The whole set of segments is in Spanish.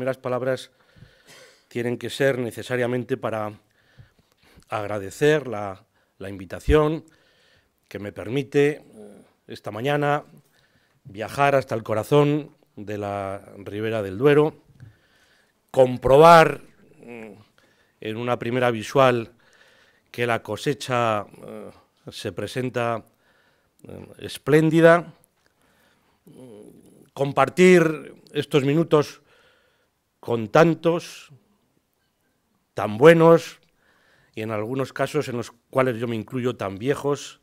primeras palabras tienen que ser necesariamente para agradecer la, invitación que me permite eh, esta mañana viajar hasta el corazón de la Ribera del Duero, comprobar mm, en una primera visual que la cosecha eh, se presenta eh, espléndida, mm, compartir estos minutos con tantos, tan buenos, y en algunos casos en los cuales yo me incluyo tan viejos,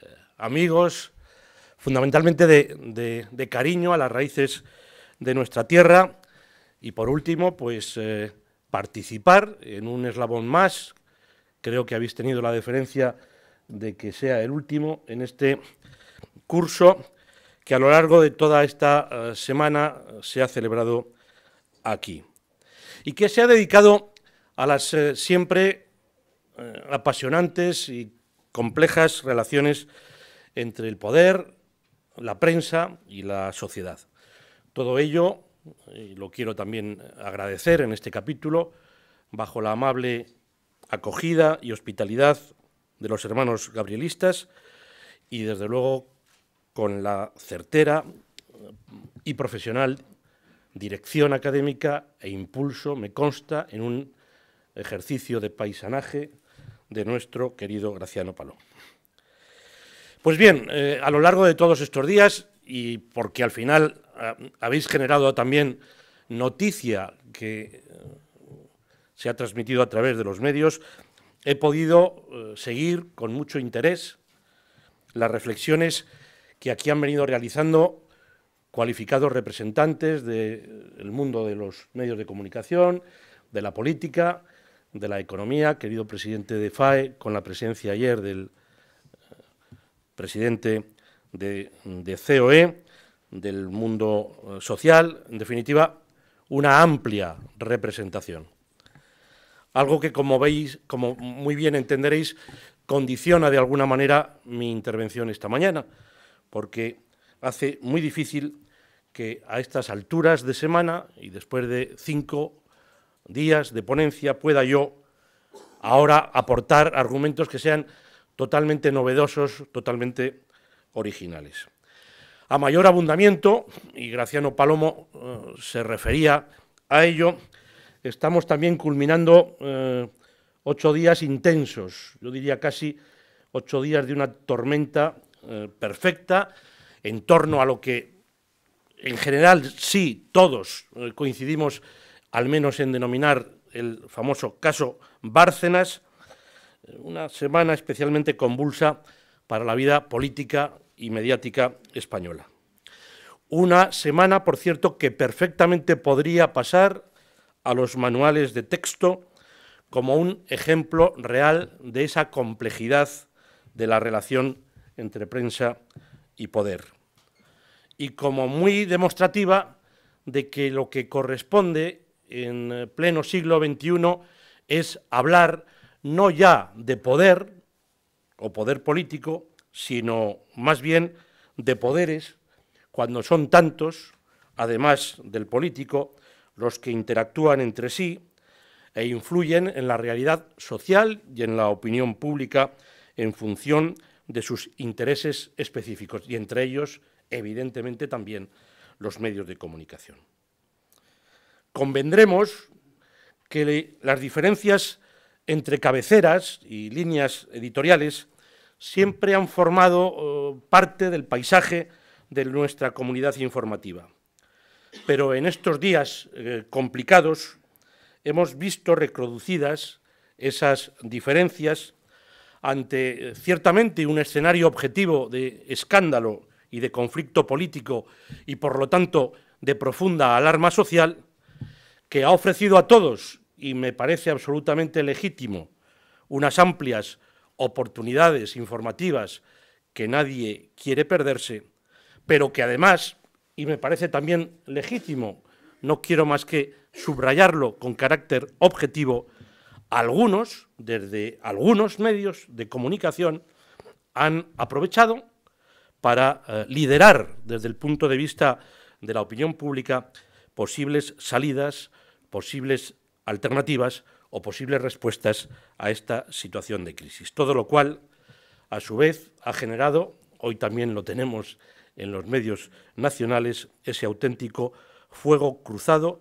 eh, amigos, fundamentalmente de, cariño a las raíces de nuestra tierra, y por último, pues eh, participar en un eslabón más, creo que habéis tenido la deferencia de que sea el último en este curso que a lo largo de toda esta eh, semana se ha celebrado aquí y que se ha dedicado a las eh, siempre eh, apasionantes y complejas relaciones entre el poder, la prensa y la sociedad. Todo ello, lo quiero también agradecer en este capítulo, bajo la amable acogida y hospitalidad de los hermanos gabrielistas y desde luego con la certera y profesional dirección académica e impulso, me consta, en un ejercicio de paisanaje de nuestro querido Graciano Paló. Pues bien, eh, a lo largo de todos estos días, y porque al final ah, habéis generado también noticia que eh, se ha transmitido a través de los medios, he podido eh, seguir con mucho interés las reflexiones que aquí han venido realizando cualificados representantes del eh, mundo de los medios de comunicación, de la política, de la economía, querido presidente de FAE, con la presencia ayer del eh, presidente de, de COE, del mundo eh, social, en definitiva, una amplia representación. Algo que, como veis, como muy bien entenderéis, condiciona de alguna manera mi intervención esta mañana, porque hace muy difícil que a estas alturas de semana y después de cinco días de ponencia pueda yo ahora aportar argumentos que sean totalmente novedosos, totalmente originales. A mayor abundamiento, y Graciano Palomo eh, se refería a ello, estamos también culminando eh, ocho días intensos, yo diría casi ocho días de una tormenta eh, perfecta en torno a lo que en general, sí, todos eh, coincidimos al menos en denominar el famoso caso Bárcenas, eh, una semana especialmente convulsa para la vida política y mediática española. Una semana, por cierto, que perfectamente podría pasar a los manuales de texto como un ejemplo real de esa complejidad de la relación entre prensa y poder y como muy demostrativa de que lo que corresponde en eh, pleno siglo XXI es hablar no ya de poder o poder político, sino más bien de poderes, cuando son tantos, además del político, los que interactúan entre sí e influyen en la realidad social y en la opinión pública en función de sus intereses específicos, y entre ellos evidentemente también los medios de comunicación. Convendremos que las diferencias entre cabeceras y líneas editoriales siempre han formado oh, parte del paisaje de nuestra comunidad informativa. Pero en estos días eh, complicados hemos visto reproducidas esas diferencias ante eh, ciertamente un escenario objetivo de escándalo y de conflicto político y por lo tanto de profunda alarma social, que ha ofrecido a todos, y me parece absolutamente legítimo, unas amplias oportunidades informativas que nadie quiere perderse, pero que además, y me parece también legítimo, no quiero más que subrayarlo con carácter objetivo, algunos, desde algunos medios de comunicación, han aprovechado para eh, liderar desde el punto de vista de la opinión pública posibles salidas, posibles alternativas o posibles respuestas a esta situación de crisis. Todo lo cual, a su vez, ha generado, hoy también lo tenemos en los medios nacionales, ese auténtico fuego cruzado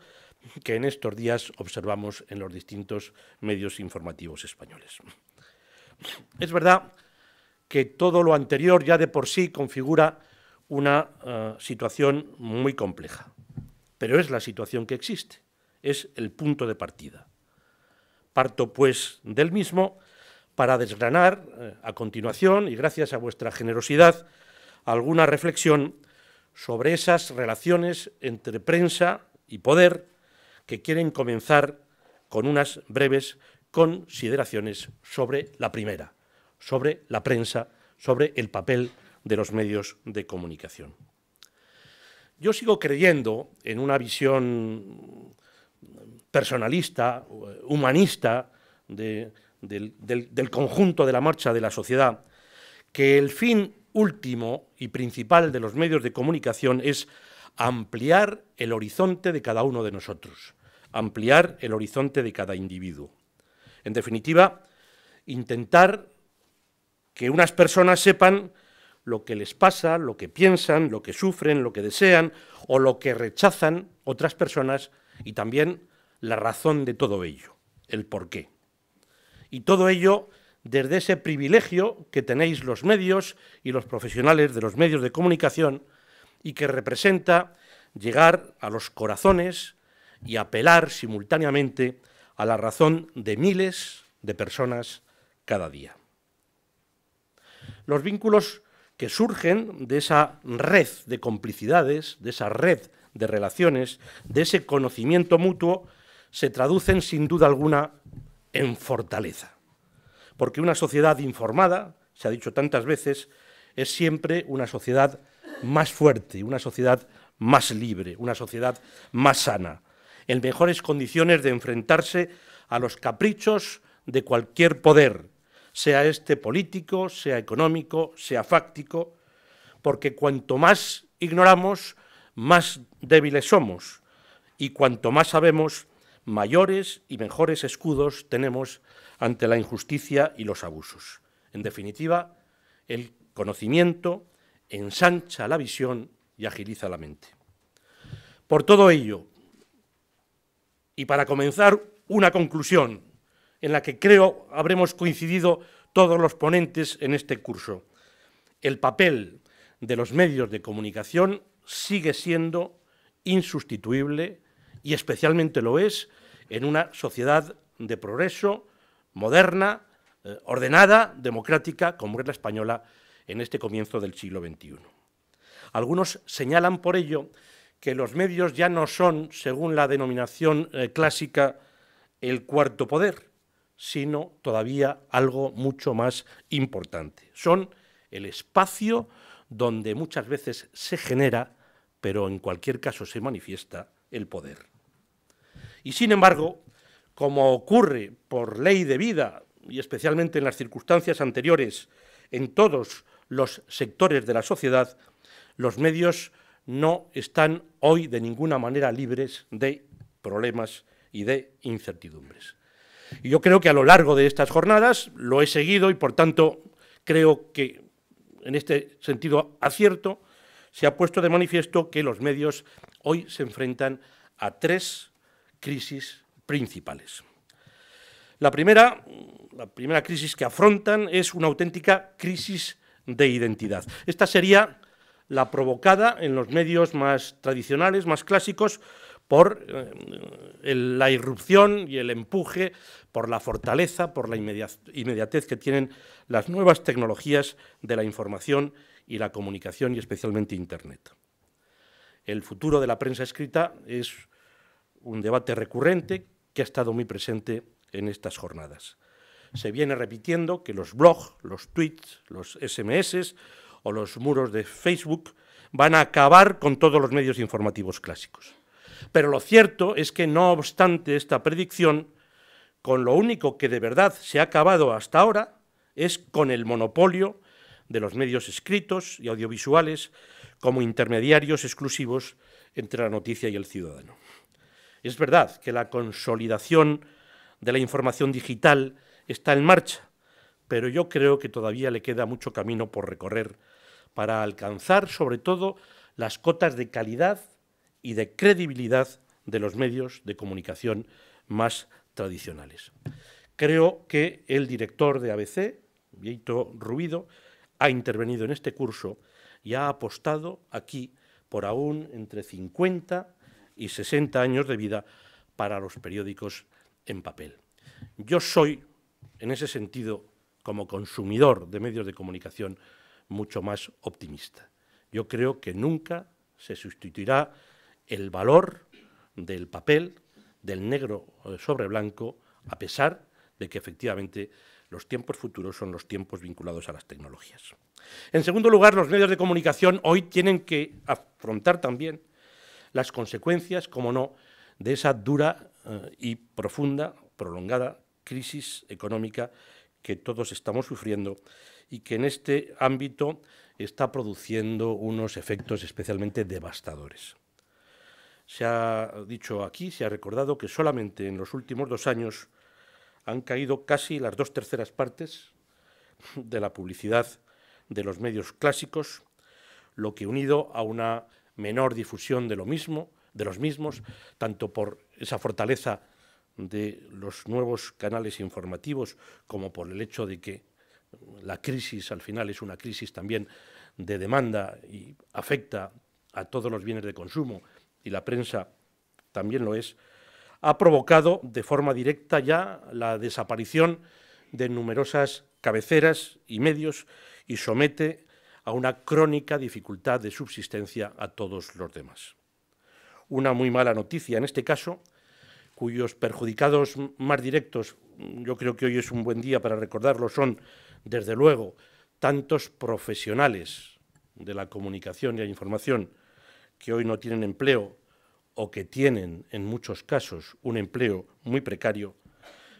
que en estos días observamos en los distintos medios informativos españoles. Es verdad que todo lo anterior ya de por sí configura una eh, situación muy compleja. Pero es la situación que existe, es el punto de partida. Parto pues del mismo para desgranar eh, a continuación, y gracias a vuestra generosidad, alguna reflexión sobre esas relaciones entre prensa y poder que quieren comenzar con unas breves consideraciones sobre la primera sobre la prensa, sobre el papel de los medios de comunicación. Yo sigo creyendo en una visión personalista, humanista, del conjunto de la marcha de la sociedad, que el fin último y principal de los medios de comunicación es ampliar el horizonte de cada uno de nosotros, ampliar el horizonte de cada individuo. En definitiva, intentar que unas personas sepan lo que les pasa, lo que piensan, lo que sufren, lo que desean o lo que rechazan otras personas y también la razón de todo ello, el por qué. Y todo ello desde ese privilegio que tenéis los medios y los profesionales de los medios de comunicación y que representa llegar a los corazones y apelar simultáneamente a la razón de miles de personas cada día los vínculos que surgen de esa red de complicidades, de esa red de relaciones, de ese conocimiento mutuo, se traducen sin duda alguna en fortaleza. Porque una sociedad informada, se ha dicho tantas veces, es siempre una sociedad más fuerte, una sociedad más libre, una sociedad más sana, en mejores condiciones de enfrentarse a los caprichos de cualquier poder, sea este político, sea económico, sea fáctico, porque cuanto más ignoramos, más débiles somos, y cuanto más sabemos, mayores y mejores escudos tenemos ante la injusticia y los abusos. En definitiva, el conocimiento ensancha la visión y agiliza la mente. Por todo ello, y para comenzar, una conclusión en la que creo habremos coincidido todos los ponentes en este curso. El papel de los medios de comunicación sigue siendo insustituible y especialmente lo es en una sociedad de progreso, moderna, eh, ordenada, democrática, como es la española en este comienzo del siglo XXI. Algunos señalan por ello que los medios ya no son, según la denominación eh, clásica, el cuarto poder, sino todavía algo mucho más importante. Son el espacio donde muchas veces se genera, pero en cualquier caso se manifiesta, el poder. Y sin embargo, como ocurre por ley de vida, y especialmente en las circunstancias anteriores, en todos los sectores de la sociedad, los medios no están hoy de ninguna manera libres de problemas y de incertidumbres. Y yo creo que a lo largo de estas jornadas lo he seguido y, por tanto, creo que en este sentido acierto se ha puesto de manifiesto que los medios hoy se enfrentan a tres crisis principales. La primera, la primera crisis que afrontan es una auténtica crisis de identidad. Esta sería la provocada en los medios más tradicionales, más clásicos, por eh, la irrupción y el empuje, por la fortaleza, por la inmediatez que tienen las nuevas tecnologías de la información y la comunicación y especialmente Internet. El futuro de la prensa escrita es un debate recurrente que ha estado muy presente en estas jornadas. Se viene repitiendo que los blogs, los tweets, los SMS o los muros de Facebook van a acabar con todos los medios informativos clásicos. Pero lo cierto es que no obstante esta predicción, con lo único que de verdad se ha acabado hasta ahora es con el monopolio de los medios escritos y audiovisuales como intermediarios exclusivos entre la noticia y el ciudadano. Es verdad que la consolidación de la información digital está en marcha, pero yo creo que todavía le queda mucho camino por recorrer para alcanzar sobre todo las cotas de calidad y de credibilidad de los medios de comunicación más tradicionales. Creo que el director de ABC, Vieito Rubido, ha intervenido en este curso y ha apostado aquí por aún entre 50 y 60 años de vida para los periódicos en papel. Yo soy, en ese sentido, como consumidor de medios de comunicación, mucho más optimista. Yo creo que nunca se sustituirá el valor del papel, del negro eh, sobre blanco, a pesar de que efectivamente los tiempos futuros son los tiempos vinculados a las tecnologías. En segundo lugar, los medios de comunicación hoy tienen que afrontar también las consecuencias, como no, de esa dura eh, y profunda, prolongada crisis económica que todos estamos sufriendo y que en este ámbito está produciendo unos efectos especialmente devastadores. Se ha dicho aquí, se ha recordado que solamente en los últimos dos años han caído casi las dos terceras partes de la publicidad de los medios clásicos, lo que unido a una menor difusión de lo mismo, de los mismos, tanto por esa fortaleza de los nuevos canales informativos como por el hecho de que la crisis al final es una crisis también de demanda y afecta a todos los bienes de consumo y la prensa también lo es, ha provocado de forma directa ya la desaparición de numerosas cabeceras y medios y somete a una crónica dificultad de subsistencia a todos los demás. Una muy mala noticia en este caso, cuyos perjudicados más directos, yo creo que hoy es un buen día para recordarlo, son, desde luego, tantos profesionales de la comunicación y la información que hoy no tienen empleo o que tienen en muchos casos un empleo muy precario,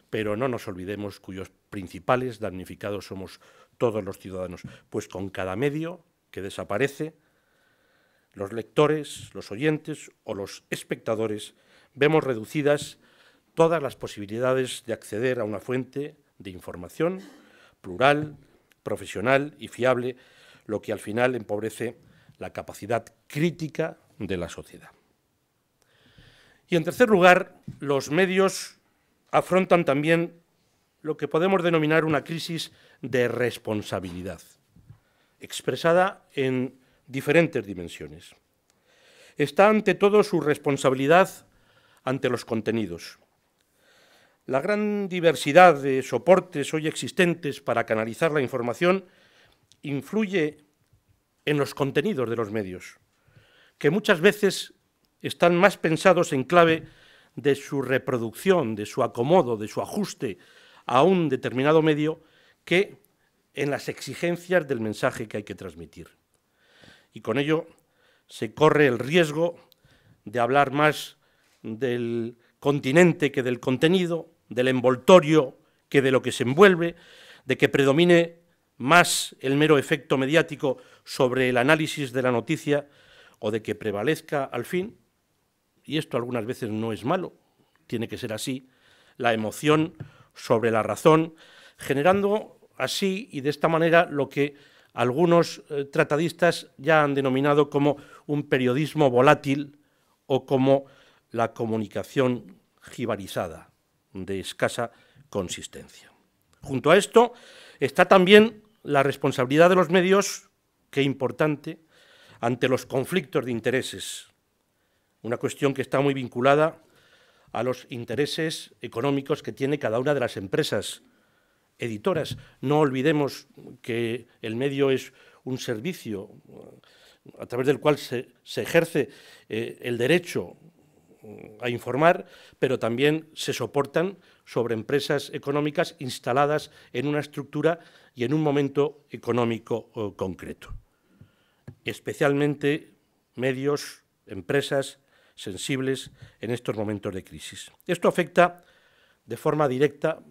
pero no nos olvidemos cuyos principales damnificados somos todos los ciudadanos, pues con cada medio que desaparece, los lectores, los oyentes o los espectadores vemos reducidas todas las posibilidades de acceder a una fuente de información plural, profesional y fiable, lo que al final empobrece la capacidad crítica de la sociedad. Y en tercer lugar, los medios afrontan también lo que podemos denominar una crisis de responsabilidad, expresada en diferentes dimensiones. Está ante todo su responsabilidad ante los contenidos. La gran diversidad de soportes hoy existentes para canalizar la información influye en los contenidos de los medios, que muchas veces están más pensados en clave de su reproducción, de su acomodo, de su ajuste a un determinado medio, que en las exigencias del mensaje que hay que transmitir. Y con ello se corre el riesgo de hablar más del continente que del contenido, del envoltorio que de lo que se envuelve, de que predomine más el mero efecto mediático sobre el análisis de la noticia o de que prevalezca al fin, y esto algunas veces no es malo, tiene que ser así, la emoción sobre la razón, generando así y de esta manera lo que algunos eh, tratadistas ya han denominado como un periodismo volátil o como la comunicación jibarizada, de escasa consistencia. Junto a esto está también la responsabilidad de los medios, qué importante, ante los conflictos de intereses, una cuestión que está muy vinculada a los intereses económicos que tiene cada una de las empresas editoras. No olvidemos que el medio es un servicio eh, a través del cual se, ejerce eh, el derecho eh, a informar, pero también se soportan sobre empresas económicas instaladas en una estructura y en un momento económico eh, concreto. Especialmente medios, empresas sensibles en estos momentos de crisis. Esto afecta de forma directa,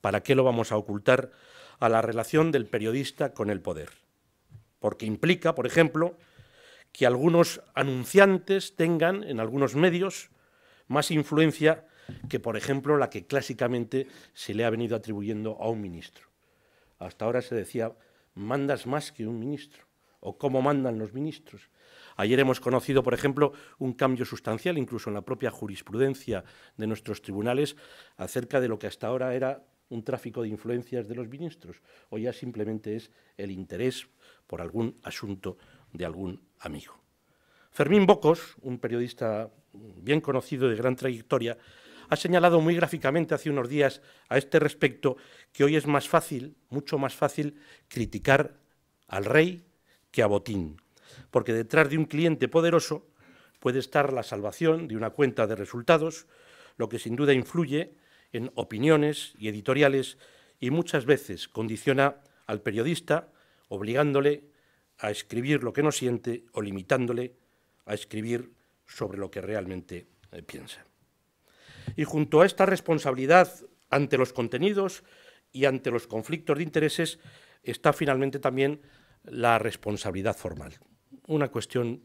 ¿para qué lo vamos a ocultar?, a la relación del periodista con el poder. Porque implica, por ejemplo, que algunos anunciantes tengan en algunos medios más influencia que, por ejemplo, la que clásicamente se le ha venido atribuyendo a un ministro. Hasta ahora se decía, mandas más que un ministro, o cómo mandan los ministros. Ayer hemos conocido, por ejemplo, un cambio sustancial, incluso en la propia jurisprudencia de nuestros tribunales, acerca de lo que hasta ahora era un tráfico de influencias de los ministros, o ya simplemente es el interés por algún asunto de algún amigo. Fermín Bocos, un periodista bien conocido de gran trayectoria, ha señalado muy gráficamente hace unos días a este respecto que hoy es más fácil, mucho más fácil, criticar al rey que a Botín, porque detrás de un cliente poderoso puede estar la salvación de una cuenta de resultados, lo que sin duda influye en opiniones y editoriales y muchas veces condiciona al periodista, obligándole a escribir lo que no siente o limitándole a escribir sobre lo que realmente eh, piensa. Y junto a esta responsabilidad ante los contenidos y ante los conflictos de intereses está finalmente también la responsabilidad formal, una cuestión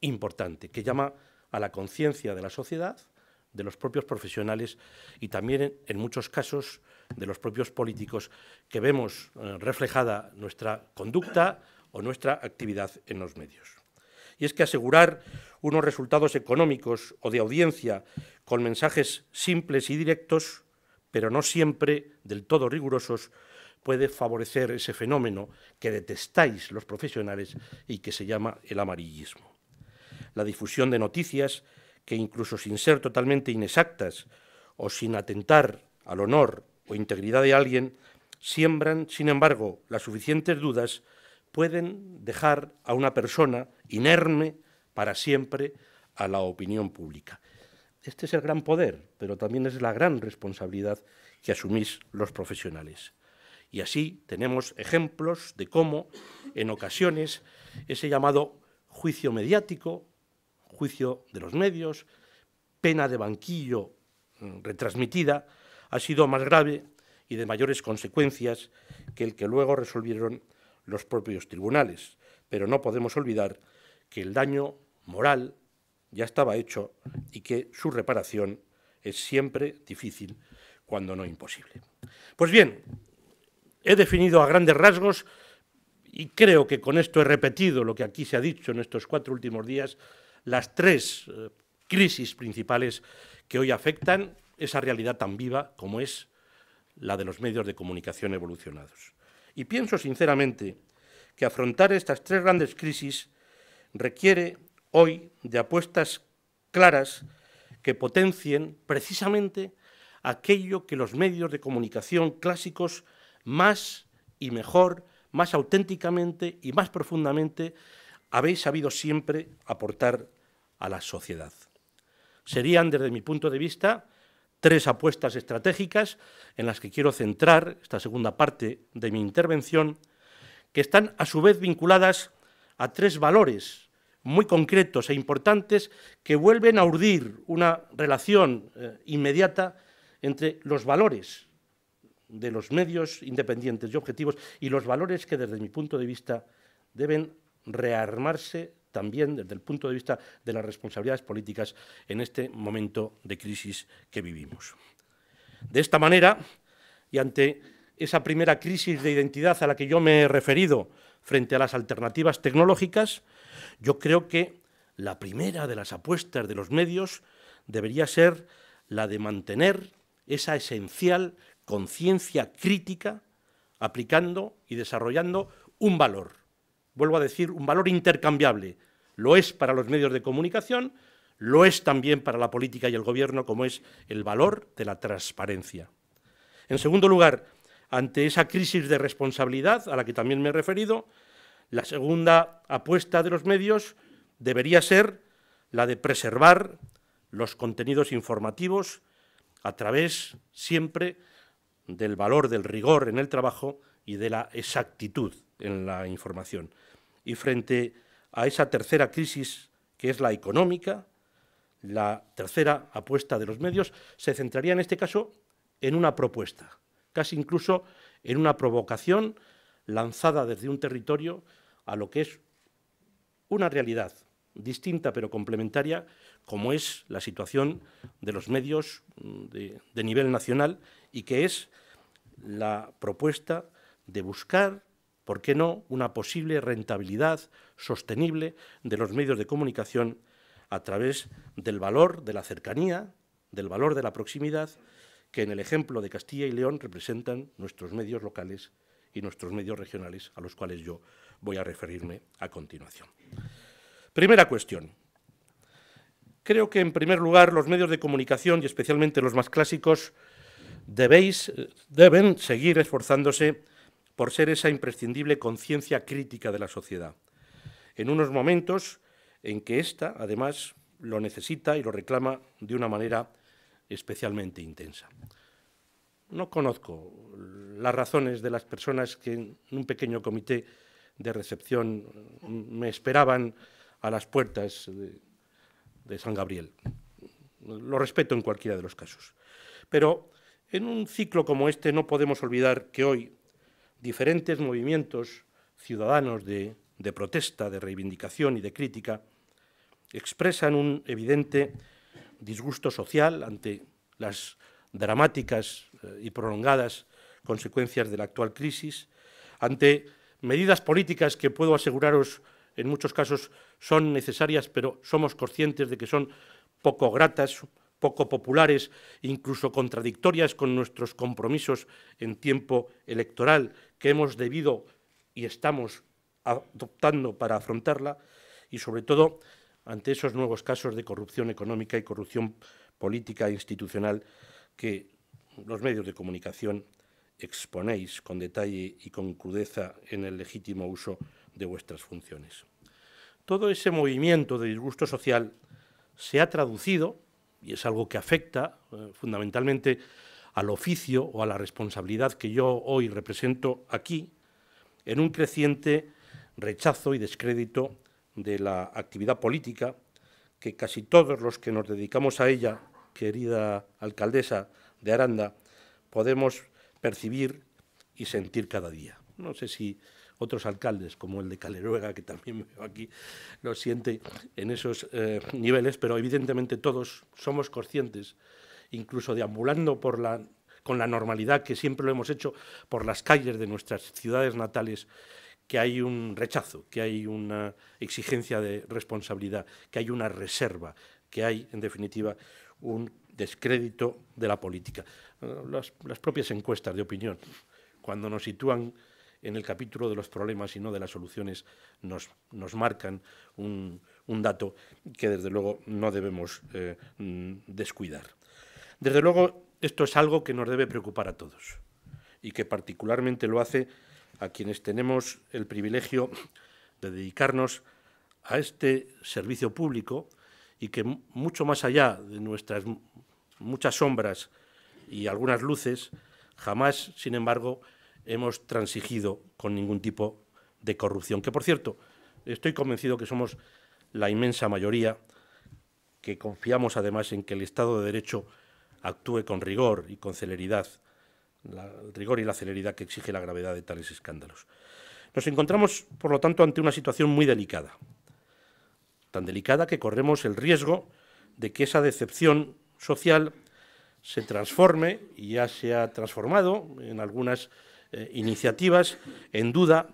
importante que llama a la conciencia de la sociedad, de los propios profesionales y también en muchos casos de los propios políticos que vemos eh, reflejada nuestra conducta o nuestra actividad en los medios y es que asegurar unos resultados económicos o de audiencia con mensajes simples y directos, pero no siempre del todo rigurosos, puede favorecer ese fenómeno que detestáis los profesionales y que se llama el amarillismo. La difusión de noticias que incluso sin ser totalmente inexactas o sin atentar al honor o integridad de alguien, siembran, sin embargo, las suficientes dudas pueden dejar a una persona inerme para siempre a la opinión pública. Este es el gran poder, pero también es la gran responsabilidad que asumís los profesionales. Y así tenemos ejemplos de cómo, en ocasiones, ese llamado juicio mediático, juicio de los medios, pena de banquillo mm, retransmitida, ha sido más grave y de mayores consecuencias que el que luego resolvieron los propios tribunales. Pero no podemos olvidar que el daño moral ya estaba hecho y que su reparación es siempre difícil, cuando no imposible. Pues bien, he definido a grandes rasgos, y creo que con esto he repetido lo que aquí se ha dicho en estos cuatro últimos días, las tres eh, crisis principales que hoy afectan esa realidad tan viva como es la de los medios de comunicación evolucionados. Y pienso sinceramente que afrontar estas tres grandes crisis requiere hoy de apuestas claras que potencien precisamente aquello que los medios de comunicación clásicos más y mejor, más auténticamente y más profundamente habéis sabido siempre aportar a la sociedad. Serían, desde mi punto de vista, tres apuestas estratégicas en las que quiero centrar esta segunda parte de mi intervención, que están a su vez vinculadas a tres valores muy concretos e importantes que vuelven a urdir una relación eh, inmediata entre los valores de los medios independientes y objetivos y los valores que desde mi punto de vista deben rearmarse también desde el punto de vista de las responsabilidades políticas en este momento de crisis que vivimos. De esta manera, y ante esa primera crisis de identidad a la que yo me he referido frente a las alternativas tecnológicas, yo creo que la primera de las apuestas de los medios debería ser la de mantener esa esencial conciencia crítica aplicando y desarrollando un valor, vuelvo a decir, un valor intercambiable. Lo es para los medios de comunicación, lo es también para la política y el gobierno, como es el valor de la transparencia. En segundo lugar, ante esa crisis de responsabilidad a la que también me he referido, la segunda apuesta de los medios debería ser la de preservar los contenidos informativos a través siempre del valor del rigor en el trabajo y de la exactitud en la información. Y frente a esa tercera crisis, que es la económica, la tercera apuesta de los medios se centraría en este caso en una propuesta, casi incluso en una provocación lanzada desde un territorio a lo que es una realidad distinta pero complementaria, como es la situación de los medios mm, de, nivel nacional y que es la propuesta de buscar, ¿por qué no?, una posible rentabilidad sostenible de los medios de comunicación a través del valor de la cercanía, del valor de la proximidad, que en el ejemplo de Castilla y León representan nuestros medios locales y nuestros medios regionales, a los cuales yo voy a referirme a continuación. Primera cuestión. Creo que, en primer lugar, los medios de comunicación, y especialmente los más clásicos, deben seguir esforzándose por ser esa imprescindible conciencia crítica de la sociedad, en unos momentos en que ésta, además, lo necesita y lo reclama de una manera especialmente intensa. No conozco las razones de las personas que en un pequeño comité de recepción me esperaban a las puertas de, San Gabriel. Lo respeto en cualquiera de los casos. Pero en un ciclo como este no podemos olvidar que hoy, diferentes movimientos ciudadanos de, protesta, de reivindicación y de crítica expresan un evidente disgusto social ante las dramáticas eh, y prolongadas consecuencias de la actual crisis, ante medidas políticas que puedo aseguraros en muchos casos son necesarias, pero somos conscientes de que son poco gratas, poco populares, incluso contradictorias con nuestros compromisos en tiempo electoral que hemos debido y estamos adoptando para afrontarla y, sobre todo, ante esos nuevos casos de corrupción económica y corrupción política e institucional que los medios de comunicación exponéis con detalle y con crudeza en el legítimo uso de vuestras funciones. Todo ese movimiento de disgusto social se ha traducido, y es algo que afecta eh, fundamentalmente al oficio o a la responsabilidad que yo hoy represento aquí, en un creciente rechazo y descrédito de la actividad política que casi todos los que nos dedicamos a ella, querida alcaldesa de Aranda, podemos percibir y sentir cada día. No sé si otros alcaldes, como el de Caleruega, que también veo aquí, lo siente en esos eh, niveles, pero evidentemente todos somos conscientes incluso deambulando por con la normalidad que siempre lo hemos hecho por las calles de nuestras ciudades natales, que hay un rechazo, que hay una exigencia de responsabilidad, que hay una reserva, que hay, en definitiva, un descrédito de la política. Las, propias encuestas de opinión, cuando nos sitúan en el capítulo de los problemas y no de las soluciones, nos, marcan un, dato que desde luego no debemos eh, mm, descuidar. Desde luego, esto es algo que nos debe preocupar a todos y que particularmente lo hace a quienes tenemos el privilegio de dedicarnos a este servicio público y que mucho más allá de nuestras muchas sombras y algunas luces, jamás, sin embargo, hemos transigido con ningún tipo de corrupción. Que, por cierto, estoy convencido que somos la inmensa mayoría que confiamos además en que el Estado de Derecho actúe con rigor y con celeridad, el rigor y la celeridad que exige la gravedad de tales escándalos. Nos encontramos, por lo tanto, ante una situación muy delicada, tan delicada que corremos el riesgo de que esa decepción social se transforme, y ya se ha transformado en algunas eh, iniciativas, en duda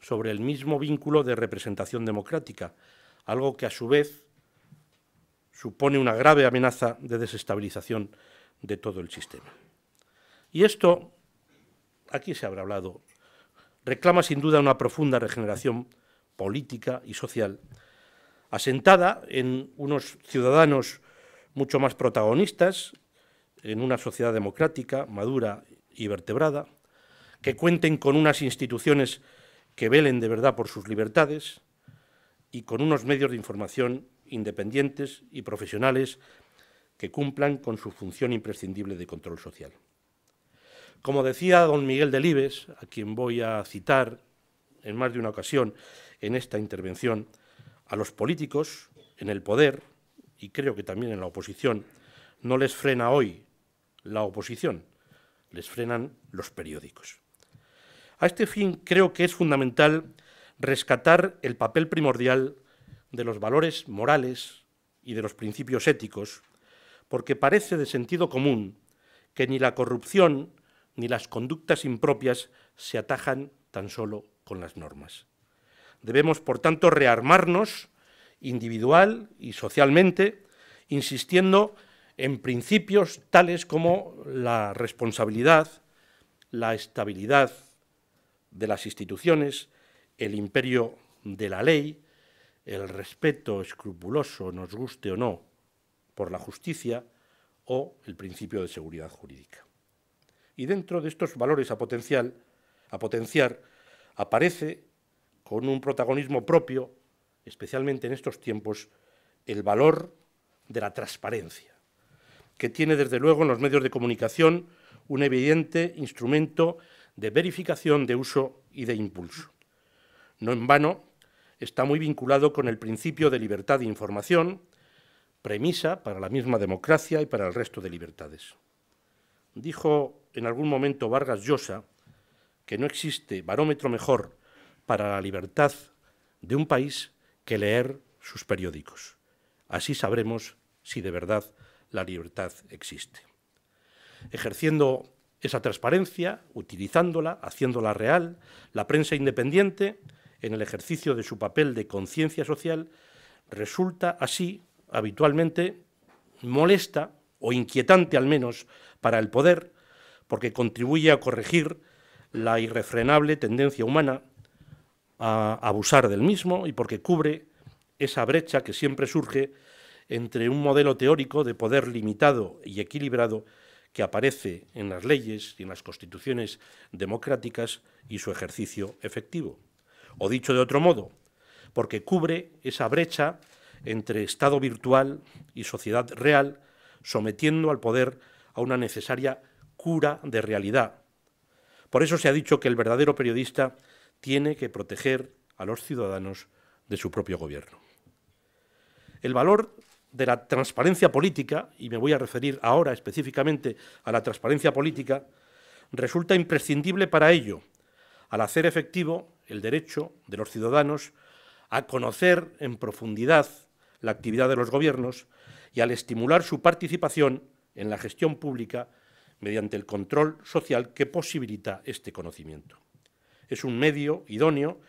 sobre el mismo vínculo de representación democrática, algo que a su vez supone una grave amenaza de desestabilización de todo el sistema. Y esto, aquí se habrá hablado, reclama sin duda una profunda regeneración política y social, asentada en unos ciudadanos mucho más protagonistas, en una sociedad democrática, madura y vertebrada, que cuenten con unas instituciones que velen de verdad por sus libertades y con unos medios de información independientes y profesionales que cumplan con su función imprescindible de control social. Como decía don Miguel Delibes, a quien voy a citar en más de una ocasión en esta intervención, a los políticos en el poder, y creo que también en la oposición, no les frena hoy la oposición, les frenan los periódicos. A este fin creo que es fundamental rescatar el papel primordial de los valores morales y de los principios éticos porque parece de sentido común que ni la corrupción ni las conductas impropias se atajan tan solo con las normas. Debemos, por tanto, rearmarnos individual y socialmente, insistiendo en principios tales como la responsabilidad, la estabilidad de las instituciones, el imperio de la ley, el respeto escrupuloso, nos guste o no, por la justicia o el principio de seguridad jurídica. Y dentro de estos valores a, a potenciar aparece con un protagonismo propio, especialmente en estos tiempos, el valor de la transparencia, que tiene desde luego en los medios de comunicación un evidente instrumento de verificación de uso y de impulso. No en vano, está muy vinculado con el principio de libertad de información, premisa para la misma democracia y para el resto de libertades. Dijo en algún momento Vargas Llosa que no existe barómetro mejor para la libertad de un país que leer sus periódicos. Así sabremos si de verdad la libertad existe. Ejerciendo esa transparencia, utilizándola, haciéndola real, la prensa independiente, en el ejercicio de su papel de conciencia social, resulta así habitualmente molesta o inquietante al menos para el poder, porque contribuye a corregir la irrefrenable tendencia humana a abusar del mismo y porque cubre esa brecha que siempre surge entre un modelo teórico de poder limitado y equilibrado que aparece en las leyes y en las constituciones democráticas y su ejercicio efectivo. O dicho de otro modo, porque cubre esa brecha entre Estado virtual y sociedad real, sometiendo al poder a una necesaria cura de realidad. Por eso se ha dicho que el verdadero periodista tiene que proteger a los ciudadanos de su propio gobierno. El valor de la transparencia política, y me voy a referir ahora específicamente a la transparencia política, resulta imprescindible para ello, al hacer efectivo el derecho de los ciudadanos a conocer en profundidad la actividad de los gobiernos y al estimular su participación en la gestión pública mediante el control social que posibilita este conocimiento. Es un medio idóneo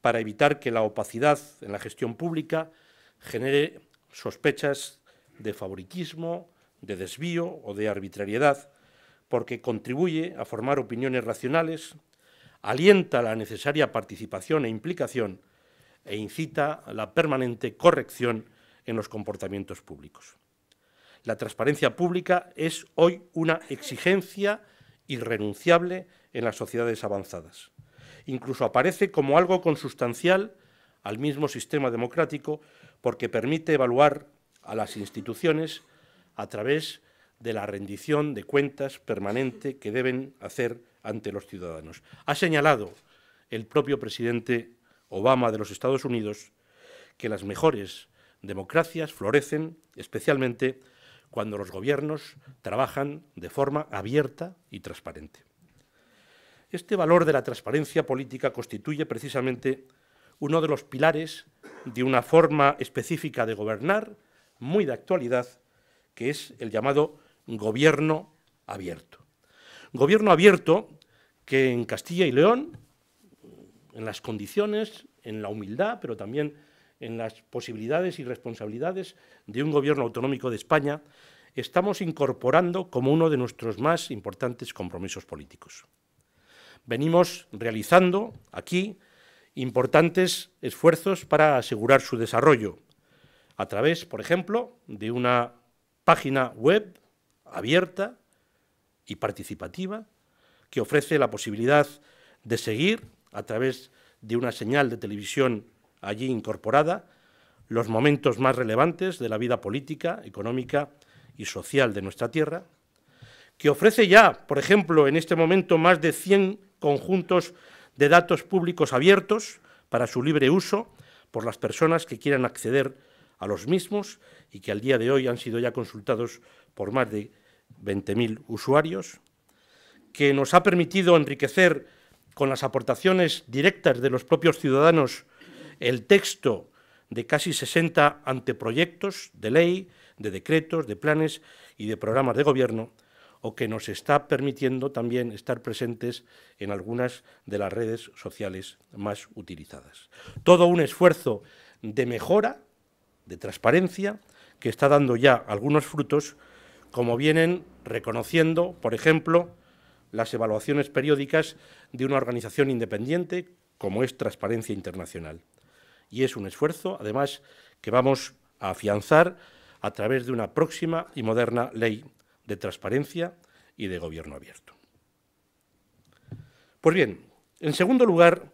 para evitar que la opacidad en la gestión pública genere sospechas de favoritismo, de desvío o de arbitrariedad, porque contribuye a formar opiniones racionales, alienta la necesaria participación e implicación e incita a la permanente corrección en los comportamientos públicos. La transparencia pública es hoy una exigencia irrenunciable en las sociedades avanzadas. Incluso aparece como algo consustancial al mismo sistema democrático porque permite evaluar a las instituciones a través de la rendición de cuentas permanente que deben hacer ante los ciudadanos. Ha señalado el propio presidente Obama de los Estados Unidos que las mejores democracias florecen especialmente cuando los gobiernos trabajan de forma abierta y transparente. Este valor de la transparencia política constituye precisamente uno de los pilares de una forma específica de gobernar, muy de actualidad, que es el llamado gobierno abierto. Gobierno abierto que en Castilla y León, en las condiciones, en la humildad, pero también en las posibilidades y responsabilidades de un gobierno autonómico de España, estamos incorporando como uno de nuestros más importantes compromisos políticos. Venimos realizando aquí importantes esfuerzos para asegurar su desarrollo, a través, por ejemplo, de una página web abierta y participativa que ofrece la posibilidad de seguir a través de una señal de televisión allí incorporada los momentos más relevantes de la vida política, económica y social de nuestra tierra, que ofrece ya, por ejemplo, en este momento más de 100 conjuntos de datos públicos abiertos para su libre uso por las personas que quieran acceder a los mismos y que al día de hoy han sido ya consultados por más de 20.000 usuarios, que nos ha permitido enriquecer con las aportaciones directas de los propios ciudadanos el texto de casi 60 anteproyectos de ley, de decretos, de planes y de programas de gobierno, o que nos está permitiendo también estar presentes en algunas de las redes sociales más utilizadas. Todo un esfuerzo de mejora, de transparencia, que está dando ya algunos frutos, como vienen reconociendo, por ejemplo, las evaluaciones periódicas de una organización independiente como es Transparencia Internacional y es un esfuerzo, además, que vamos a afianzar a través de una próxima y moderna ley de transparencia y de gobierno abierto. Pues bien, en segundo lugar,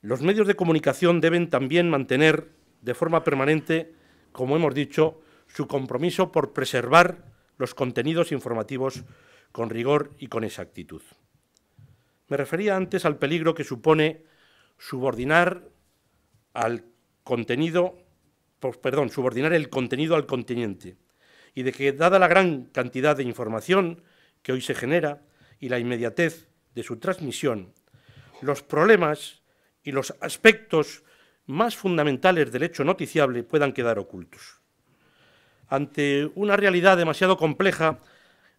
los medios de comunicación deben también mantener de forma permanente, como hemos dicho, su compromiso por preservar los contenidos informativos con rigor y con exactitud. Me refería antes al peligro que supone subordinar al contenido, perdón, subordinar el contenido al continente, y de que dada la gran cantidad de información que hoy se genera y la inmediatez de su transmisión, los problemas y los aspectos más fundamentales del hecho noticiable puedan quedar ocultos. Ante una realidad demasiado compleja,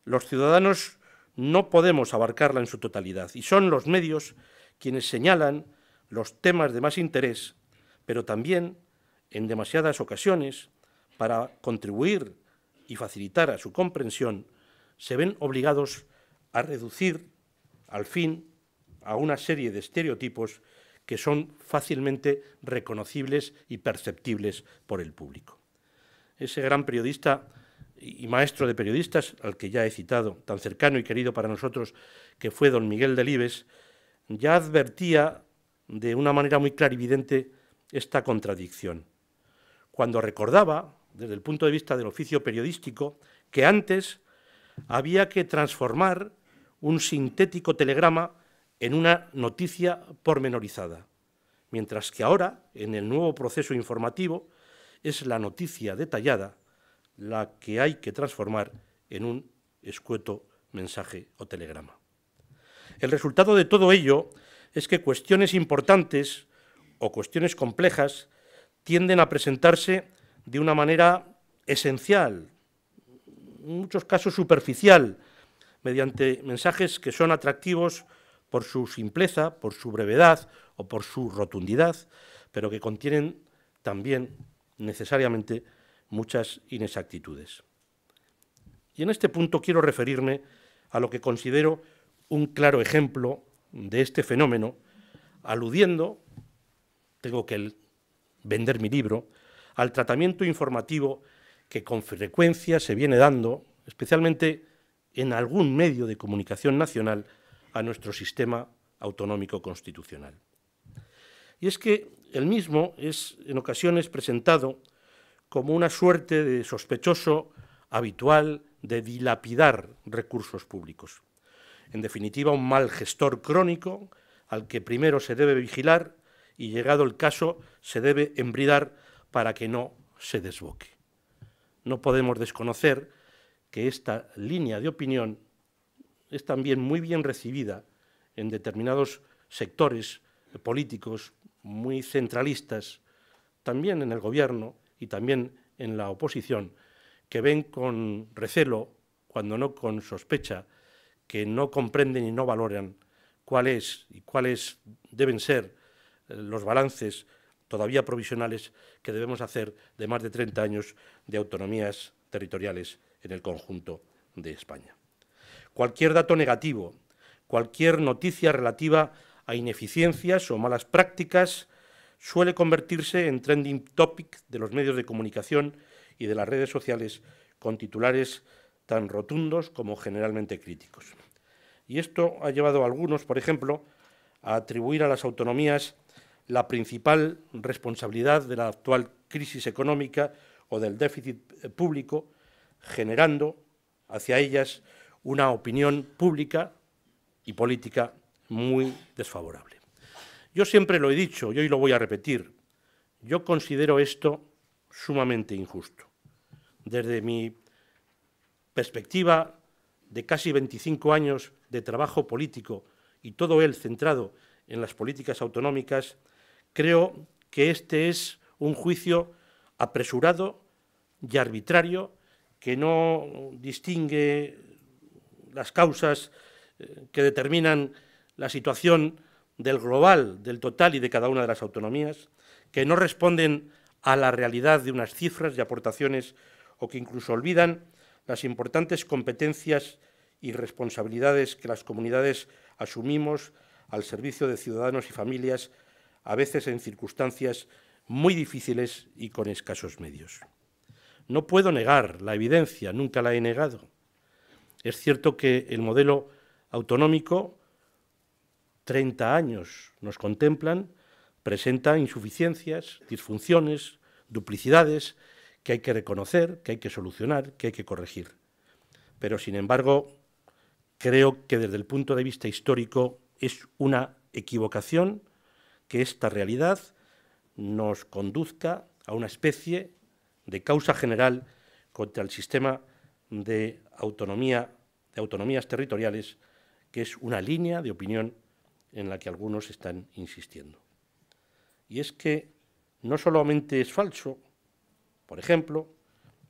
los ciudadanos no podemos abarcarla en su totalidad y son los medios quienes señalan los temas de más interés pero también en demasiadas ocasiones, para contribuir y facilitar a su comprensión, se ven obligados a reducir al fin a una serie de estereotipos que son fácilmente reconocibles y perceptibles por el público. Ese gran periodista y maestro de periodistas, al que ya he citado, tan cercano y querido para nosotros, que fue don Miguel Delibes, ya advertía de una manera muy clarividente esta contradicción. Cuando recordaba, desde el punto de vista del oficio periodístico, que antes había que transformar un sintético telegrama en una noticia pormenorizada, mientras que ahora, en el nuevo proceso informativo, es la noticia detallada la que hay que transformar en un escueto mensaje o telegrama. El resultado de todo ello es que cuestiones importantes o cuestiones complejas tienden a presentarse de una manera esencial, en muchos casos superficial, mediante mensajes que son atractivos por su simpleza, por su brevedad o por su rotundidad, pero que contienen también necesariamente muchas inexactitudes. Y en este punto quiero referirme a lo que considero un claro ejemplo de este fenómeno, aludiendo tengo que vender mi libro, al tratamiento informativo que con frecuencia se viene dando, especialmente en algún medio de comunicación nacional, a nuestro sistema autonómico constitucional. Y es que el mismo es en ocasiones presentado como una suerte de sospechoso habitual de dilapidar recursos públicos. En definitiva, un mal gestor crónico al que primero se debe vigilar y llegado el caso se debe embridar para que no se desboque. No podemos desconocer que esta línea de opinión es también muy bien recibida en determinados sectores políticos muy centralistas, también en el gobierno y también en la oposición, que ven con recelo, cuando no con sospecha, que no comprenden y no valoran cuál y cuáles deben ser los balances todavía provisionales que debemos hacer de más de 30 años de autonomías territoriales en el conjunto de España. Cualquier dato negativo, cualquier noticia relativa a ineficiencias o malas prácticas suele convertirse en trending topic de los medios de comunicación y de las redes sociales con titulares tan rotundos como generalmente críticos. Y esto ha llevado a algunos, por ejemplo, a atribuir a las autonomías la principal responsabilidad de la actual crisis económica o del déficit eh, público, generando hacia ellas una opinión pública y política muy desfavorable. Yo siempre lo he dicho y hoy lo voy a repetir, yo considero esto sumamente injusto. Desde mi perspectiva de casi 25 años de trabajo político y todo él centrado en las políticas autonómicas, Creo que este es un juicio apresurado y arbitrario que no distingue las causas eh, que determinan la situación del global, del total y de cada una de las autonomías, que no responden a la realidad de unas cifras y aportaciones o que incluso olvidan las importantes competencias y responsabilidades que las comunidades asumimos al servicio de ciudadanos y familias a veces en circunstancias muy difíciles y con escasos medios. No puedo negar la evidencia, nunca la he negado. Es cierto que el modelo autonómico, 30 años nos contemplan, presenta insuficiencias, disfunciones, duplicidades que hay que reconocer, que hay que solucionar, que hay que corregir. Pero, sin embargo, creo que desde el punto de vista histórico es una equivocación que esta realidad nos conduzca a una especie de causa general contra el sistema de, autonomía, de autonomías territoriales, que es una línea de opinión en la que algunos están insistiendo. Y es que no solamente es falso, por ejemplo,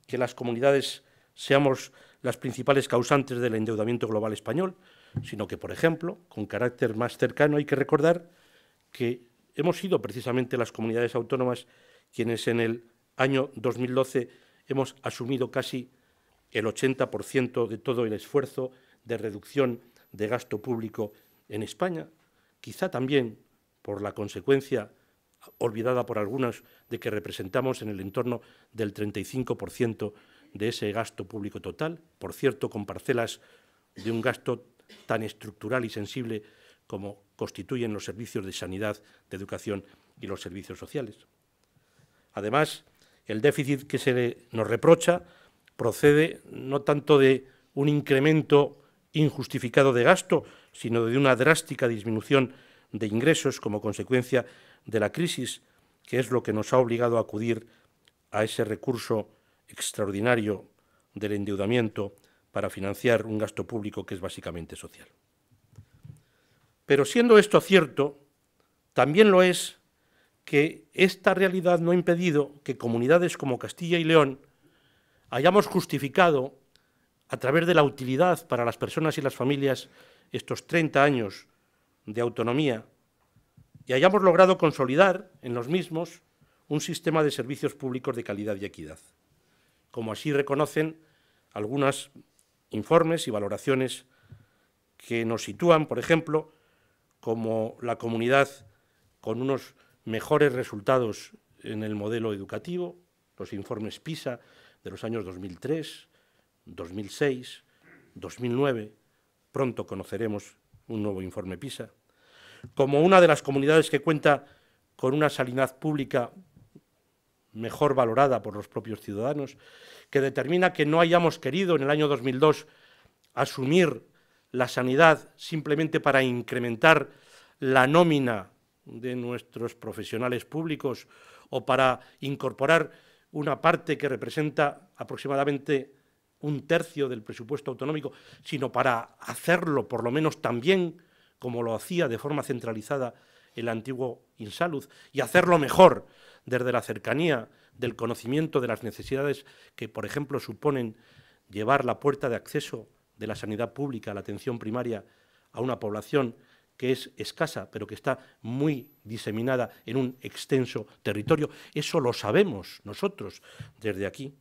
que las comunidades seamos las principales causantes del endeudamiento global español, sino que, por ejemplo, con carácter más cercano hay que recordar que hemos sido precisamente las comunidades autónomas quienes en el año 2012 hemos asumido casi el 80% de todo el esfuerzo de reducción de gasto público en España, quizá también por la consecuencia olvidada por algunos de que representamos en el entorno del 35% de ese gasto público total, por cierto, con parcelas de un gasto tan estructural y sensible como constituyen los servicios de sanidad, de educación y los servicios sociales. Además, el déficit que se nos reprocha procede no tanto de un incremento injustificado de gasto, sino de una drástica disminución de ingresos como consecuencia de la crisis, que es lo que nos ha obligado a acudir a ese recurso extraordinario del endeudamiento para financiar un gasto público que es básicamente social. Pero siendo esto cierto, también lo es que esta realidad no ha impedido que comunidades como Castilla y León hayamos justificado, a través de la utilidad para las personas y las familias, estos 30 años de autonomía y hayamos logrado consolidar en los mismos un sistema de servicios públicos de calidad y equidad, como así reconocen algunos informes y valoraciones que nos sitúan, por ejemplo, como la comunidad con unos mejores resultados en el modelo educativo, los informes PISA de los años 2003, 2006, 2009, pronto conoceremos un nuevo informe PISA, como una de las comunidades que cuenta con una salinidad pública mejor valorada por los propios ciudadanos, que determina que no hayamos querido en el año 2002 asumir la sanidad simplemente para incrementar la nómina de nuestros profesionales públicos o para incorporar una parte que representa aproximadamente un tercio del presupuesto autonómico, sino para hacerlo por lo menos también como lo hacía de forma centralizada el antiguo Insalud y hacerlo mejor desde la cercanía del conocimiento de las necesidades que, por ejemplo, suponen llevar la puerta de acceso de la sanidad pública, la atención primaria a una población que es escasa, pero que está muy diseminada en un extenso territorio. Eso lo sabemos nosotros desde aquí.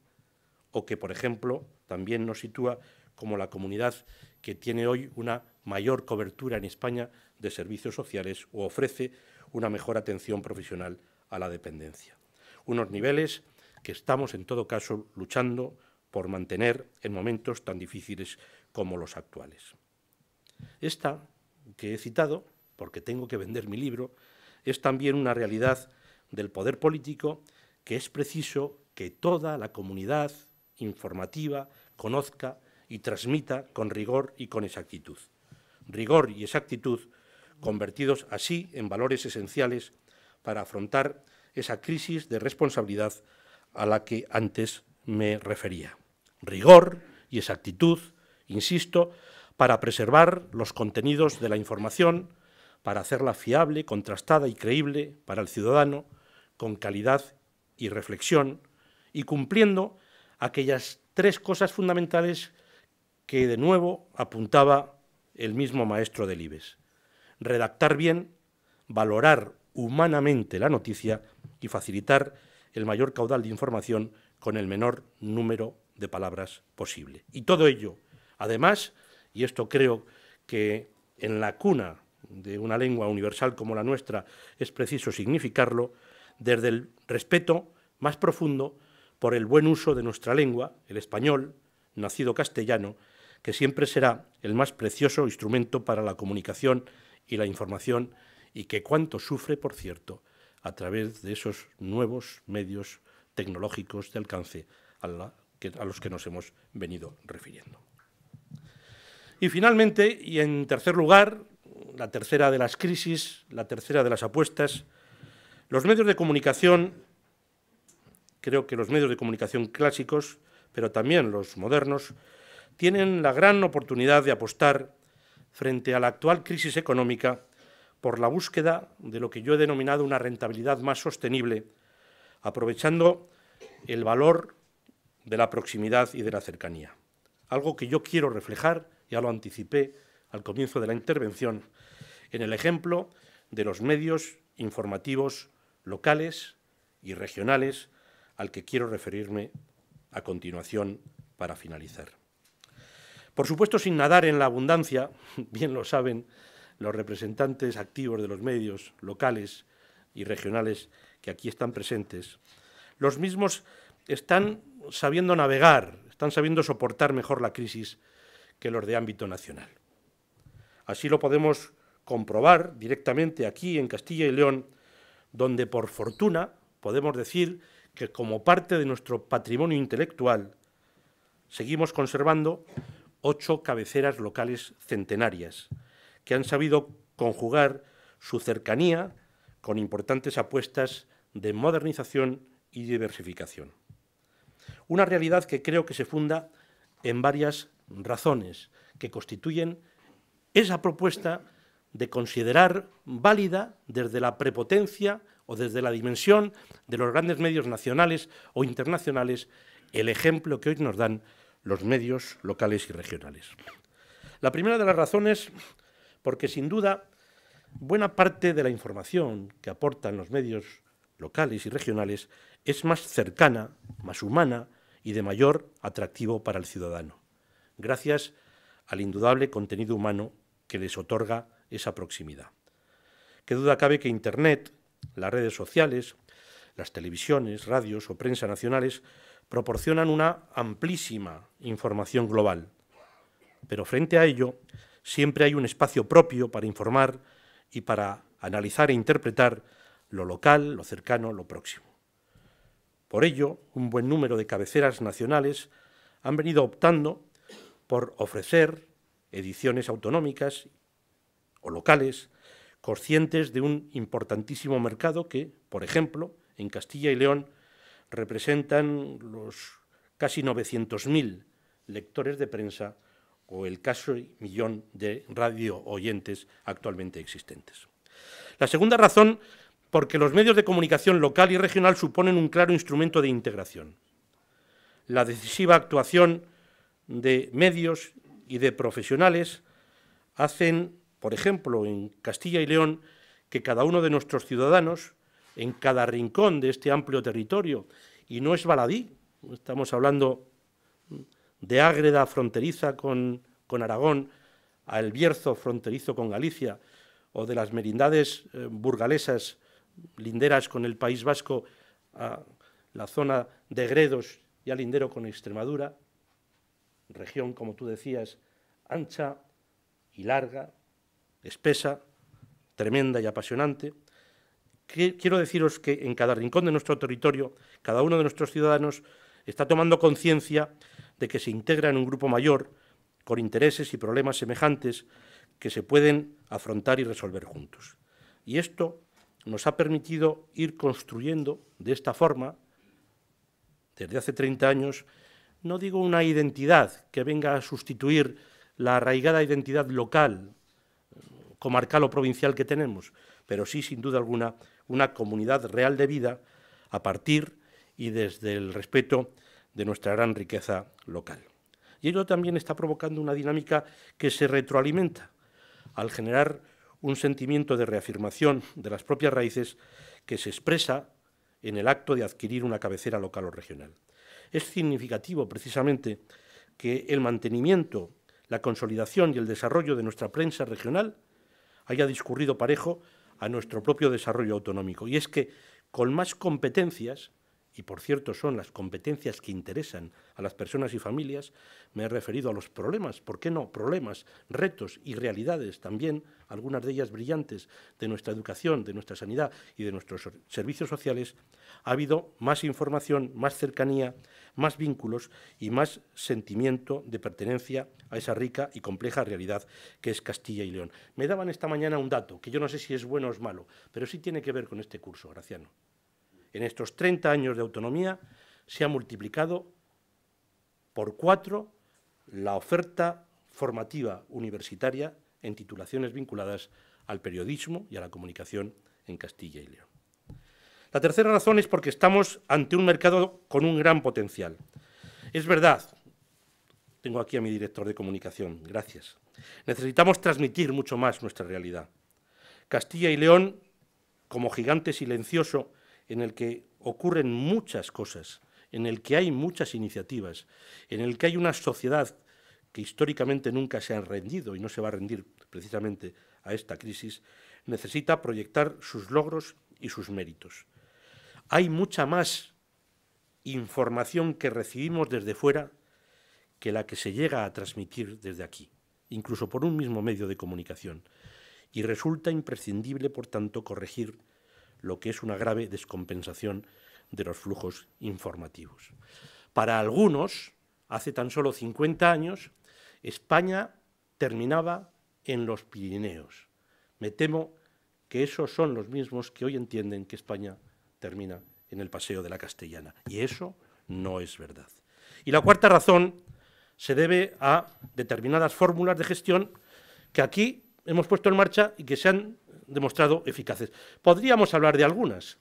O que, por ejemplo, también nos sitúa como la comunidad que tiene hoy una mayor cobertura en España de servicios sociales o ofrece una mejor atención profesional a la dependencia. Unos niveles que estamos, en todo caso, luchando por mantener en momentos tan difíciles como los actuales. Esta que he citado, porque tengo que vender mi libro, es también una realidad del poder político que es preciso que toda la comunidad informativa conozca y transmita con rigor y con exactitud. Rigor y exactitud convertidos así en valores esenciales para afrontar esa crisis de responsabilidad a la que antes me refería. Rigor y exactitud insisto, para preservar los contenidos de la información, para hacerla fiable, contrastada y creíble para el ciudadano, con calidad y reflexión, y cumpliendo aquellas tres cosas fundamentales que de nuevo apuntaba el mismo maestro de IBES. Redactar bien, valorar humanamente la noticia y facilitar el mayor caudal de información con el menor número de palabras posible. Y todo ello Además, y esto creo que en la cuna de una lengua universal como la nuestra es preciso significarlo, desde el respeto más profundo por el buen uso de nuestra lengua, el español, nacido castellano, que siempre será el más precioso instrumento para la comunicación y la información y que cuánto sufre, por cierto, a través de esos nuevos medios tecnológicos de alcance a, los que nos hemos venido refiriendo. Y finalmente, y en tercer lugar, la tercera de las crisis, la tercera de las apuestas, los medios de comunicación, creo que los medios de comunicación clásicos, pero también los modernos, tienen la gran oportunidad de apostar frente a la actual crisis económica por la búsqueda de lo que yo he denominado una rentabilidad más sostenible, aprovechando el valor de la proximidad y de la cercanía, algo que yo quiero reflejar ya lo anticipé al comienzo de la intervención, en el ejemplo de los medios informativos locales y regionales al que quiero referirme a continuación para finalizar. Por supuesto, sin nadar en la abundancia, bien lo saben los representantes activos de los medios locales y regionales que aquí están presentes, los mismos están sabiendo navegar, están sabiendo soportar mejor la crisis que los de ámbito nacional. Así lo podemos comprobar directamente aquí en Castilla y León, donde por fortuna podemos decir que como parte de nuestro patrimonio intelectual seguimos conservando ocho cabeceras locales centenarias, que han sabido conjugar su cercanía con importantes apuestas de modernización y diversificación. Una realidad que creo que se funda en varias razones que constituyen esa propuesta de considerar válida desde la prepotencia o desde la dimensión de los grandes medios nacionales o internacionales el ejemplo que hoy nos dan los medios locales y regionales. La primera de las razones, porque sin duda buena parte de la información que aportan los medios locales y regionales es más cercana, más humana y de mayor atractivo para el ciudadano gracias al indudable contenido humano que les otorga esa proximidad. Qué duda cabe que Internet, las redes sociales, las televisiones, radios o prensa nacionales proporcionan una amplísima información global. Pero frente a ello, siempre hay un espacio propio para informar y para analizar e interpretar lo local, lo cercano, lo próximo. Por ello, un buen número de cabeceras nacionales han venido optando por ofrecer ediciones autonómicas o locales conscientes de un importantísimo mercado que, por ejemplo, en Castilla y León representan los casi 900.000 lectores de prensa o el casi millón de radio oyentes actualmente existentes. La segunda razón, porque los medios de comunicación local y regional suponen un claro instrumento de integración. La decisiva actuación de medios y de profesionales hacen, por ejemplo, en Castilla y León, que cada uno de nuestros ciudadanos, en cada rincón de este amplio territorio, y no es baladí, estamos hablando de Ágreda fronteriza con, Aragón, a El Bierzo fronterizo con Galicia, o de las merindades eh, burgalesas linderas con el País Vasco, a la zona de Gredos y a lindero con Extremadura, región, como tú decías, ancha y larga, espesa, tremenda y apasionante. quiero deciros que en cada rincón de nuestro territorio, cada uno de nuestros ciudadanos está tomando conciencia de que se integra en un grupo mayor con intereses y problemas semejantes que se pueden afrontar y resolver juntos. Y esto nos ha permitido ir construyendo de esta forma, desde hace 30 años, no digo una identidad que venga a sustituir la arraigada identidad local, comarcal o provincial que tenemos, pero sí, sin duda alguna, una comunidad real de vida a partir y desde el respeto de nuestra gran riqueza local. Y ello también está provocando una dinámica que se retroalimenta al generar un sentimiento de reafirmación de las propias raíces que se expresa en el acto de adquirir una cabecera local o regional. Es significativo precisamente que el mantenimiento, la consolidación y el desarrollo de nuestra prensa regional haya discurrido parejo a nuestro propio desarrollo autonómico. Y es que con más competencias y por cierto son las competencias que interesan a las personas y familias, me he referido a los problemas, ¿por qué no? Problemas, retos y realidades también, algunas de ellas brillantes, de nuestra educación, de nuestra sanidad y de nuestros servicios sociales, ha habido más información, más cercanía, más vínculos y más sentimiento de pertenencia a esa rica y compleja realidad que es Castilla y León. Me daban esta mañana un dato, que yo no sé si es bueno o es malo, pero sí tiene que ver con este curso, Graciano en estos 30 años de autonomía se ha multiplicado por cuatro la oferta formativa universitaria en titulaciones vinculadas al periodismo y a la comunicación en Castilla y León. La tercera razón es porque estamos ante un mercado con un gran potencial. Es verdad, tengo aquí a mi director de comunicación, gracias. Necesitamos transmitir mucho más nuestra realidad. Castilla y León, como gigante silencioso en el que ocurren muchas cosas, en el que hay muchas iniciativas, en el que hay una sociedad que históricamente nunca se ha rendido y no se va a rendir precisamente a esta crisis, necesita proyectar sus logros y sus méritos. Hay mucha más información que recibimos desde fuera que la que se llega a transmitir desde aquí, incluso por un mismo medio de comunicación. Y resulta imprescindible, por tanto, corregir lo que es una grave descompensación de los flujos informativos. Para algunos, hace tan solo 50 años, España terminaba en los Pirineos. Me temo que esos son los mismos que hoy entienden que España termina en el Paseo de la Castellana. Y eso no es verdad. Y la cuarta razón se debe a determinadas fórmulas de gestión que aquí hemos puesto en marcha y que se han demostrado eficaces. Podríamos hablar de algunas,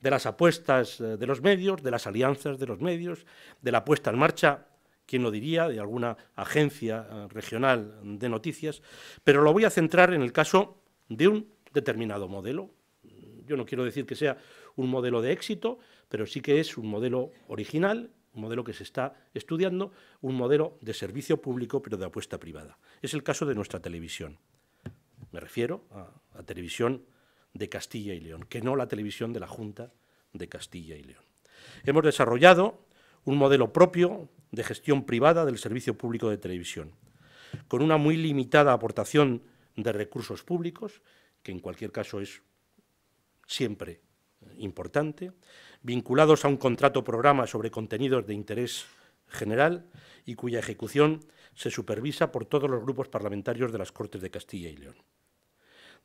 de las apuestas eh, de los medios, de las alianzas de los medios, de la puesta en marcha, quién lo diría, de alguna agencia eh, regional de noticias, pero lo voy a centrar en el caso de un determinado modelo. Yo no quiero decir que sea un modelo de éxito, pero sí que es un modelo original, un modelo que se está estudiando, un modelo de servicio público pero de apuesta privada. Es el caso de nuestra televisión. Me refiero a la televisión de Castilla y León, que no la televisión de la Junta de Castilla y León. Hemos desarrollado un modelo propio de gestión privada del servicio público de televisión, con una muy limitada aportación de recursos públicos, que en cualquier caso es siempre importante, vinculados a un contrato programa sobre contenidos de interés general y cuya ejecución se supervisa por todos los grupos parlamentarios de las Cortes de Castilla y León.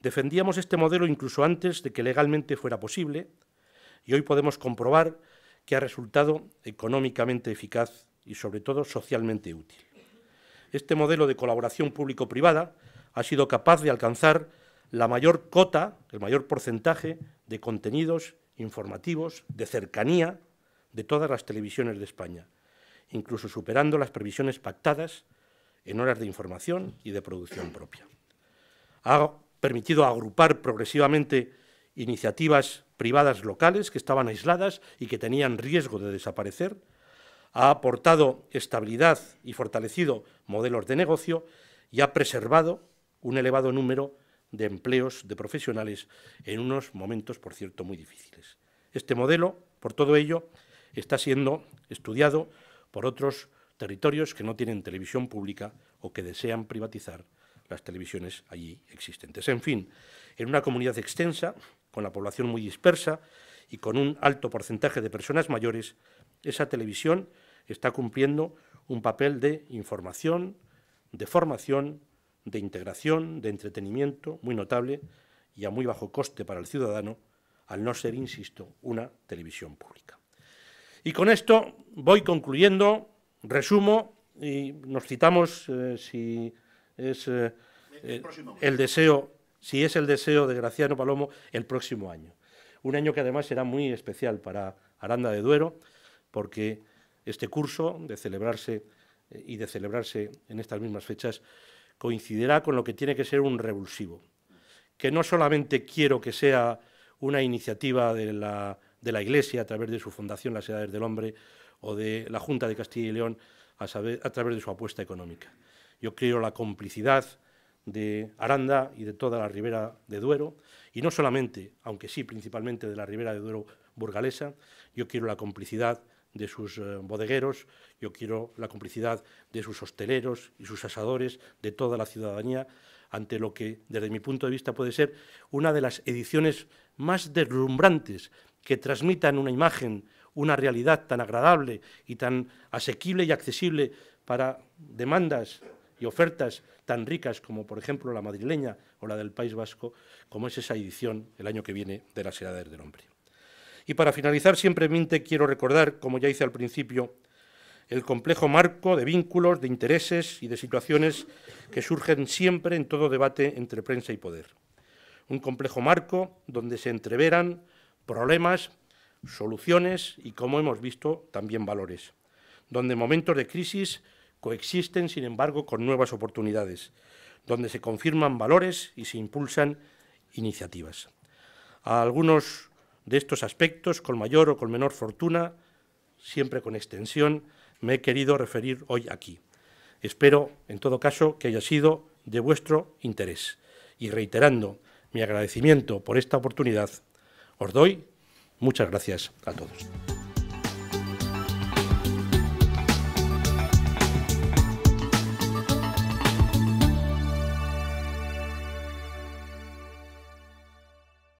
Defendíamos este modelo incluso antes de que legalmente fuera posible y hoy podemos comprobar que ha resultado económicamente eficaz y sobre todo socialmente útil. Este modelo de colaboración público-privada ha sido capaz de alcanzar la mayor cota, el mayor porcentaje de contenidos informativos, de cercanía, de todas las televisiones de España, incluso superando las previsiones pactadas en horas de información y de producción propia permitido agrupar progresivamente iniciativas privadas locales que estaban aisladas y que tenían riesgo de desaparecer, ha aportado estabilidad y fortalecido modelos de negocio y ha preservado un elevado número de empleos de profesionales en unos momentos, por cierto, muy difíciles. Este modelo, por todo ello, está siendo estudiado por otros territorios que no tienen televisión pública o que desean privatizar las televisiones allí existentes. En fin, en una comunidad extensa, con la población muy dispersa y con un alto porcentaje de personas mayores, esa televisión está cumpliendo un papel de información, de formación, de integración, de entretenimiento muy notable y a muy bajo coste para el ciudadano, al no ser, insisto, una televisión pública. Y con esto voy concluyendo, resumo, y nos citamos, eh, si es eh, el, deseo, si es el deseo de Graciano Palomo, el próximo año. Un año que además será muy especial para Aranda de Duero, porque este curso de celebrarse eh, y de celebrarse en estas mismas fechas coincidirá con lo que tiene que ser un revulsivo, que no solamente quiero que sea una iniciativa de la, Iglesia a través de su fundación Las Edades del Hombre o de la Junta de Castilla y León a través de su apuesta económica, yo quiero la complicidad de Aranda y de toda la ribera de Duero, y no solamente, aunque sí principalmente de la ribera de Duero burgalesa, yo quiero la complicidad de sus eh, bodegueros, yo quiero la complicidad de sus hosteleros y sus asadores, de toda la ciudadanía, ante lo que desde mi punto de vista puede ser una de las ediciones más deslumbrantes que transmitan una imagen, una realidad tan agradable y tan asequible y accesible para demandas y ofertas tan ricas como, por ejemplo, la madrileña o la del País Vasco, como es esa edición el año que viene de Las Edades del Hombre. Y para finalizar, simplemente quiero recordar, como ya hice al principio, el complejo marco de vínculos, de intereses y de situaciones que surgen siempre en todo debate entre prensa y poder. Un complejo marco donde se entreveran problemas, soluciones y, como hemos visto, también valores, donde en momentos de crisis coexisten, sin embargo, con nuevas oportunidades, donde se confirman valores y se impulsan iniciativas. A algunos de estos aspectos, con mayor o con menor fortuna, siempre con extensión, me he querido referir hoy aquí. Espero, en todo caso, que haya sido de vuestro interés. Y reiterando mi agradecimiento por esta oportunidad, os doy muchas gracias a todos.